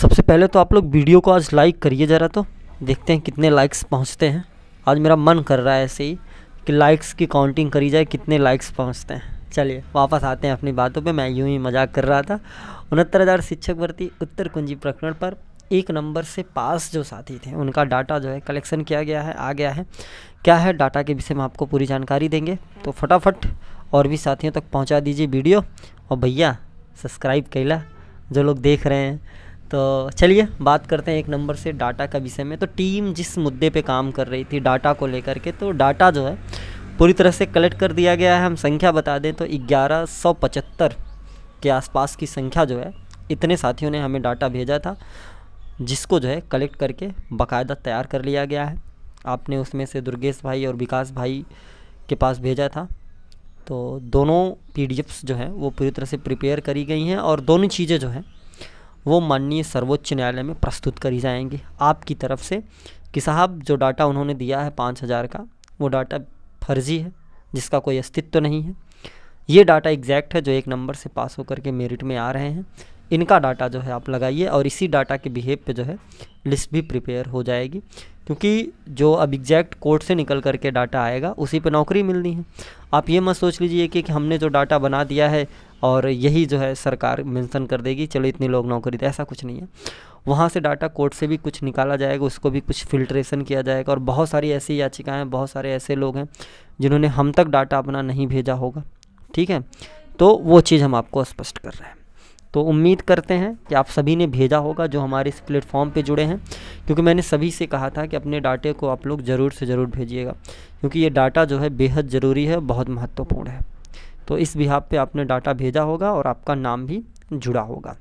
सबसे पहले तो आप लोग वीडियो को आज लाइक करिए ज़रा तो देखते हैं कितने लाइक्स पहुंचते हैं आज मेरा मन कर रहा है ऐसे ही कि लाइक्स की काउंटिंग करी जाए कितने लाइक्स पहुंचते हैं चलिए वापस आते हैं अपनी बातों पे मैं यूं ही मजाक कर रहा था उनहत्तर हज़ार शिक्षक भर्ती उत्तर कुंजी प्रकरण पर एक नंबर से पास जो साथी थे उनका डाटा जो है कलेक्शन किया गया है आ गया है क्या है डाटा के विषय में आपको पूरी जानकारी देंगे तो फटाफट और भी साथियों तक पहुँचा दीजिए वीडियो और भैया सब्सक्राइब कैला जो लोग देख रहे हैं तो चलिए बात करते हैं एक नंबर से डाटा का विषय में तो टीम जिस मुद्दे पे काम कर रही थी डाटा को लेकर के तो डाटा जो है पूरी तरह से कलेक्ट कर दिया गया है हम संख्या बता दें तो ग्यारह सौ पचहत्तर के आसपास की संख्या जो है इतने साथियों ने हमें डाटा भेजा था जिसको जो है कलेक्ट करके बाकायदा तैयार कर लिया गया है आपने उसमें से दुर्गेश भाई और विकास भाई के पास भेजा था तो दोनों पीडीएफ्स जो हैं वो पूरी तरह से प्रिपेयर करी गई हैं और दोनों चीज़ें जो हैं वो माननीय सर्वोच्च न्यायालय में प्रस्तुत करी जाएंगी आपकी तरफ से कि साहब जो डाटा उन्होंने दिया है पाँच हज़ार का वो डाटा फर्जी है जिसका कोई अस्तित्व नहीं है ये डाटा एग्जैक्ट है जो एक नंबर से पास होकर के मेरिट में आ रहे हैं इनका डाटा जो है आप लगाइए और इसी डाटा के बिहेव पे जो है लिस्ट भी प्रिपेयर हो जाएगी क्योंकि जो अब एग्जैक्ट कोर्ट से निकल करके डाटा आएगा उसी पे नौकरी मिलनी है आप ये मत सोच लीजिए कि, कि हमने जो डाटा बना दिया है और यही जो है सरकार मेंशन कर देगी चलो इतने लोग नौकरी दे ऐसा कुछ नहीं है वहाँ से डाटा कोर्ट से भी कुछ निकाला जाएगा उसको भी कुछ फिल्ट्रेशन किया जाएगा और बहुत सारी ऐसी याचिकाएँ हैं बहुत सारे ऐसे लोग हैं जिन्होंने हम तक डाटा अपना नहीं भेजा होगा ठीक है तो वो चीज़ हम आपको स्पष्ट कर रहे हैं तो उम्मीद करते हैं कि आप सभी ने भेजा होगा जो हमारे इस प्लेटफॉर्म पे जुड़े हैं क्योंकि मैंने सभी से कहा था कि अपने डाटे को आप लोग ज़रूर से ज़रूर भेजिएगा क्योंकि ये डाटा जो है बेहद ज़रूरी है बहुत महत्वपूर्ण है तो इस बिहाब पे आपने डाटा भेजा होगा और आपका नाम भी जुड़ा होगा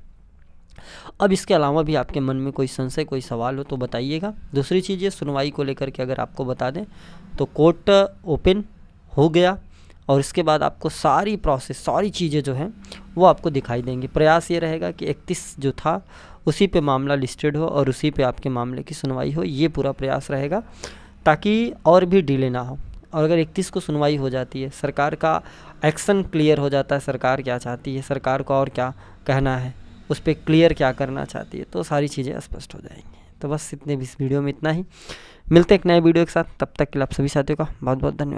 अब इसके अलावा भी आपके मन में कोई संशय कोई सवाल हो तो बताइएगा दूसरी चीज़ ये सुनवाई को लेकर के अगर आपको बता दें तो कोर्ट ओपन हो गया और इसके बाद आपको सारी प्रोसेस सारी चीज़ें जो हैं वो आपको दिखाई देंगी प्रयास ये रहेगा कि 31 जो था उसी पे मामला लिस्टेड हो और उसी पे आपके मामले की सुनवाई हो ये पूरा प्रयास रहेगा ताकि और भी डिले ना हो और अगर इकतीस को सुनवाई हो जाती है सरकार का एक्शन क्लियर हो जाता है सरकार क्या चाहती है सरकार को और क्या कहना है उस पर क्लियर क्या करना चाहती है तो सारी चीज़ें स्पष्ट हो जाएंगी तो बस इतने भी इस वीडियो में इतना ही मिलते एक नए वीडियो के साथ तब तक के लिए आप सभी साथियों का बहुत बहुत धन्यवाद